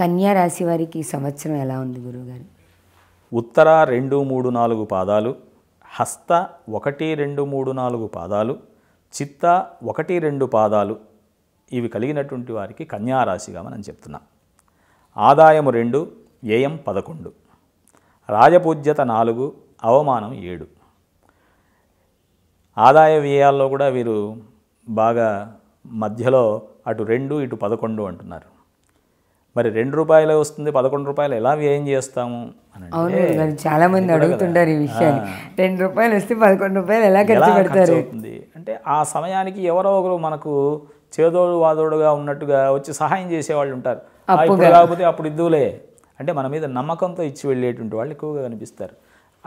కన్యా రాశి వారికి ఈ సంవత్సరం ఎలా ఉంది గురువుగారు ఉత్తర రెండు మూడు నాలుగు పాదాలు హస్త ఒకటి రెండు మూడు నాలుగు పాదాలు చిత్త ఒకటి రెండు పాదాలు ఇవి కలిగినటువంటి వారికి కన్యారాశిగా మనం చెప్తున్నాం ఆదాయము రెండు వ్యయం పదకొండు రాజపూజ్యత నాలుగు అవమానం ఏడు ఆదాయ వ్యయాల్లో కూడా వీరు బాగా మధ్యలో అటు రెండు ఇటు పదకొండు అంటున్నారు మరి రెండు రూపాయలు వస్తుంది పదకొండు రూపాయలు ఎలా వ్యయం చేస్తాము అవును చాలా మంది అడుగుతుంటారు ఈ విషయాన్ని రెండు రూపాయలు వస్తే పదకొండు రూపాయలు ఎలా ఖర్చు పెడతారు అంటే ఆ సమయానికి ఎవరో ఒకరు మనకు చేదోడు వాదోడుగా ఉన్నట్టుగా వచ్చి సహాయం చేసేవాళ్ళు ఉంటారు లేకపోతే కాకపోతే అప్పుడు ఇద్దులే అంటే మన మీద నమ్మకంతో ఇచ్చి వెళ్ళేటువంటి వాళ్ళు ఎక్కువగా కనిపిస్తారు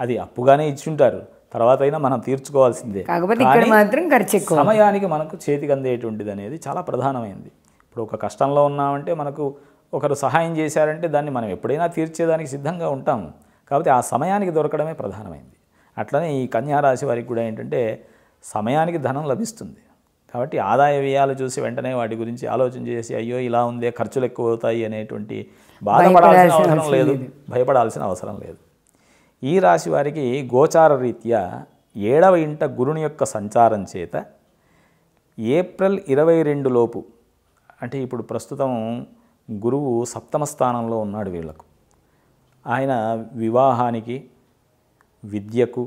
అది అప్పుగానే ఇచ్చి ఉంటారు తర్వాత అయినా మనం తీర్చుకోవాల్సిందే కాకపోతే మాత్రం ఖర్చు సమయానికి మనకు చేతికి అందేటువంటిది అనేది చాలా ప్రధానమైంది ఇప్పుడు ఒక కష్టంలో ఉన్నామంటే మనకు ఒకరు సహాయం చేశారంటే దాన్ని మనం ఎప్పుడైనా తీర్చేదానికి సిద్ధంగా ఉంటాం కాబట్టి ఆ సమయానికి దొరకడమే ప్రధానమైంది అట్లనే ఈ కన్యారాశి వారికి కూడా ఏంటంటే సమయానికి ధనం లభిస్తుంది కాబట్టి ఆదాయ వ్యయాలు చూసి వెంటనే వాటి గురించి ఆలోచన చేసి అయ్యో ఇలా ఉందే ఖర్చులు ఎక్కువ అవుతాయి అనేటువంటి బాధపడాల్సిన అవసరం లేదు భయపడాల్సిన అవసరం లేదు ఈ రాశి వారికి గోచార రీత్యా ఏడవ ఇంట గురుని యొక్క సంచారం చేత ఏప్రిల్ ఇరవై రెండు లోపు అంటే ఇప్పుడు ప్రస్తుతం గురువు సప్తమ స్థానంలో ఉన్నాడు వీళ్లకు ఆయన వివాహానికి విద్యకు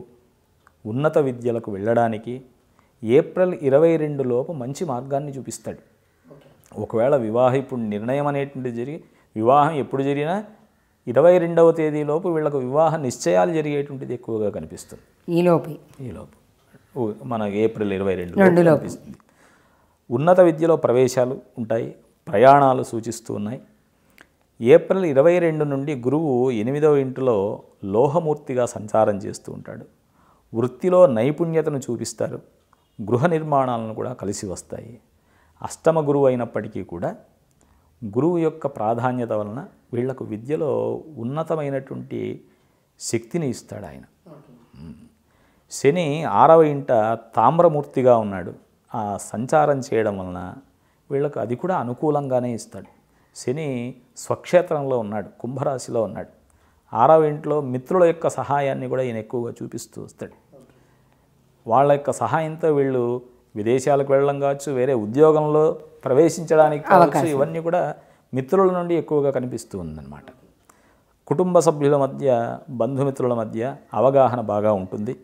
ఉన్నత విద్యలకు వెళ్ళడానికి ఏప్రిల్ ఇరవై రెండు లోపు మంచి మార్గాన్ని చూపిస్తాడు ఒకవేళ వివాహం ఇప్పుడు నిర్ణయం అనేటువంటి జరిగి వివాహం ఎప్పుడు జరిగినా ఇరవై రెండవ తేదీలోపు వీళ్ళకు వివాహ నిశ్చయాలు జరిగేటువంటిది ఎక్కువగా కనిపిస్తుంది ఈలోపు ఈలోపు మన ఏప్రిల్ ఇరవై రెండు ఉన్నత విద్యలో ప్రవేశాలు ఉంటాయి ప్రయాణాలు సూచిస్తూ ఉన్నాయి ఏప్రిల్ ఇరవై రెండు నుండి గురువు ఎనిమిదవ ఇంటిలో లోహమూర్తిగా సంచారం చేస్తూ ఉంటాడు వృత్తిలో నైపుణ్యతను చూపిస్తారు గృహ నిర్మాణాలను కూడా కలిసి వస్తాయి అష్టమ గురువు అయినప్పటికీ కూడా గురువు యొక్క ప్రాధాన్యత వలన వీళ్లకు విద్యలో ఉన్నతమైనటువంటి శక్తిని ఇస్తాడు ఆయన శని ఆరవ ఇంట తామ్రమూర్తిగా ఉన్నాడు ఆ సంచారం చేయడం వలన వీళ్ళకు అది కూడా అనుకూలంగానే ఇస్తాడు శని స్వక్షేత్రంలో ఉన్నాడు కుంభరాశిలో ఉన్నాడు ఆరవ ఇంట్లో మిత్రుల యొక్క సహాయాన్ని కూడా ఈయన ఎక్కువగా చూపిస్తూ వస్తాడు వాళ్ళ యొక్క సహాయంతో వీళ్ళు విదేశాలకు వెళ్ళడం కావచ్చు వేరే ఉద్యోగంలో ప్రవేశించడానికి కావచ్చు ఇవన్నీ కూడా మిత్రుల నుండి ఎక్కువగా కనిపిస్తూ ఉందన్నమాట కుటుంబ సభ్యుల మధ్య బంధుమిత్రుల మధ్య అవగాహన బాగా ఉంటుంది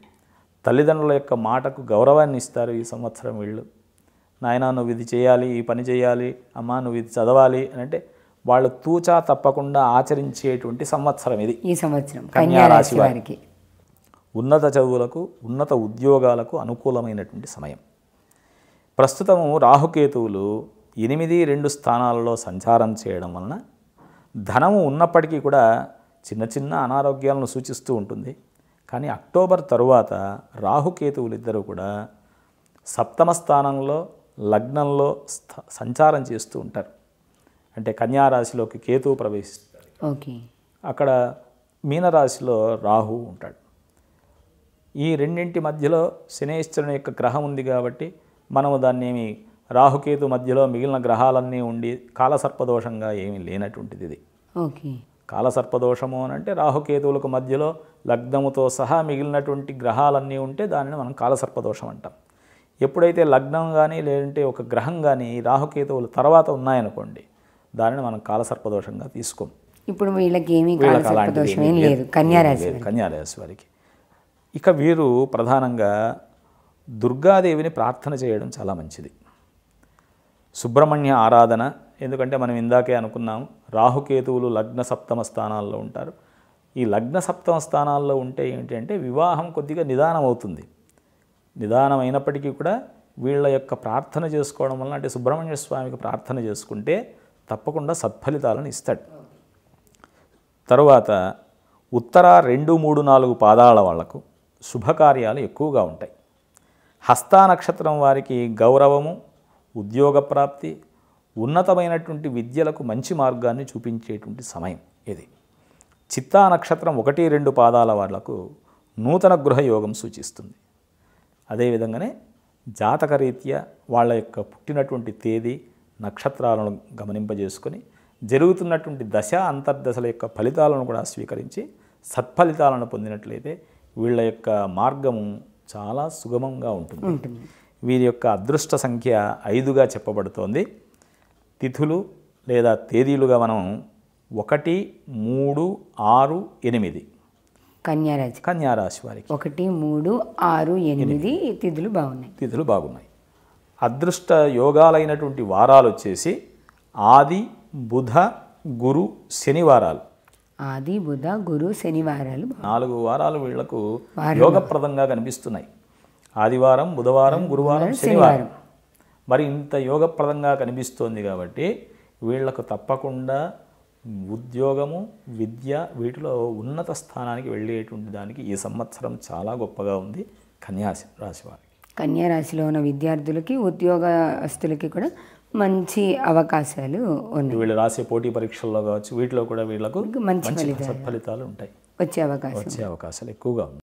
తల్లిదండ్రుల యొక్క మాటకు గౌరవాన్ని ఇస్తారు ఈ సంవత్సరం వీళ్ళు నాయన నువ్వు ఇది చేయాలి ఈ పని చేయాలి అమ్మ నువ్వు ఇది చదవాలి అని అంటే వాళ్ళు తూచా తప్పకుండా ఆచరించేటువంటి సంవత్సరం ఇది ఈ సంవత్సరం కన్యారాశి వారికి ఉన్నత చదువులకు ఉన్నత ఉద్యోగాలకు అనుకూలమైనటువంటి సమయం ప్రస్తుతము రాహుకేతువులు ఎనిమిది రెండు స్థానాలలో సంచారం చేయడం వలన ధనము ఉన్నప్పటికీ కూడా చిన్న చిన్న అనారోగ్యాలను సూచిస్తూ ఉంటుంది కానీ అక్టోబర్ తరువాత రాహుకేతువులిద్దరూ కూడా సప్తమ స్థానంలో లగ్నంలో సంచారం చేస్తూ ఉంటారు అంటే కన్యారాశిలోకి కేతువు ప్రవేశిస్తారు ఓకే అక్కడ మీనరాశిలో రాహు ఉంటాడు ఈ రెండింటి మధ్యలో శనేశ్వరుని యొక్క గ్రహం ఉంది కాబట్టి మనము దాన్ని ఏమి రాహుకేతు మధ్యలో మిగిలిన గ్రహాలన్నీ ఉండి కాలసర్పదోషంగా ఏమి లేనటువంటిది ఇది ఓకే కాలసర్పదోషము అని అంటే రాహుకేతువులకు మధ్యలో లగ్నముతో సహా మిగిలినటువంటి గ్రహాలన్నీ ఉంటే దానిని మనం కాలసర్పదోషం అంటాం ఎప్పుడైతే లగ్నం కానీ లేదంటే ఒక గ్రహం కానీ రాహుకేతువులు తర్వాత ఉన్నాయనుకోండి దానిని మనం కాలసర్పదోషంగా తీసుకోం ఇప్పుడు లేదు కన్యారాశి వారికి ఇక వీరు ప్రధానంగా దుర్గాదేవిని ప్రార్థన చేయడం చాలా మంచిది సుబ్రహ్మణ్య ఆరాధన ఎందుకంటే మనం ఇందాకే అనుకున్నాం రాహుకేతువులు లగ్న సప్తమ స్థానాల్లో ఉంటారు ఈ లగ్న సప్తమ స్థానాల్లో ఉంటే ఏంటంటే వివాహం కొద్దిగా నిదానం అవుతుంది నిదానమైనప్పటికీ కూడా వీళ్ళ యొక్క ప్రార్థన చేసుకోవడం వల్ల అంటే సుబ్రహ్మణ్య స్వామికి ప్రార్థన చేసుకుంటే తప్పకుండా సత్ఫలితాలను ఇస్తాడు తరువాత ఉత్తర రెండు మూడు నాలుగు పాదాల వాళ్లకు శుభకార్యాలు ఎక్కువగా ఉంటాయి హస్తా నక్షత్రం వారికి గౌరవము ఉద్యోగ ప్రాప్తి ఉన్నతమైనటువంటి విద్యలకు మంచి మార్గాన్ని చూపించేటువంటి సమయం ఇది చిత్తా నక్షత్రం ఒకటి రెండు పాదాల వాళ్లకు నూతన గృహయోగం సూచిస్తుంది అదేవిధంగానే జాతకరీత్యా వాళ్ళ యొక్క పుట్టినటువంటి తేదీ నక్షత్రాలను గమనింపజేసుకొని జరుగుతున్నటువంటి దశ అంతర్దశల యొక్క ఫలితాలను కూడా స్వీకరించి సత్ఫలితాలను పొందినట్లయితే వీళ్ళ యొక్క మార్గము చాలా సుగమంగా ఉంటుంది వీరి యొక్క అదృష్ట సంఖ్య ఐదుగా చెప్పబడుతోంది తిథులు లేదా తేదీలుగా మనం ఒకటి మూడు ఆరు ఎనిమిది కన్యారాశి కన్యారాశి వారికి ఒకటి మూడు ఆరు ఎనిమిది తిథులు బాగున్నాయి తిథులు బాగున్నాయి అదృష్ట యోగాలైనటువంటి వారాలు వచ్చేసి ఆది బుధ గురు శనివారాలు ఆది బుధ గురు శనివారాలు నాలుగు వారాలు వీళ్లకు యోగప్రదంగా కనిపిస్తున్నాయి ఆదివారం బుధవారం గురువారం శనివారం మరి ఇంత యోగప్రదంగా కనిపిస్తోంది కాబట్టి వీళ్లకు తప్పకుండా ఉద్యోగము విద్య వీటిలో ఉన్నత స్థానానికి వెళ్ళేటువంటి దానికి ఈ సంవత్సరం చాలా గొప్పగా ఉంది కన్యాశి రాశి వారికి రాశిలో ఉన్న విద్యార్థులకి ఉద్యోగస్తులకి కూడా మంచి అవకాశాలు ఉన్నాయి వీళ్ళు రాసే పోటీ పరీక్షల్లో కావచ్చు వీటిలో కూడా వీళ్ళకు మంచి ఫలితాలు ఉంటాయి వచ్చే అవకాశం వచ్చే అవకాశాలు ఎక్కువగా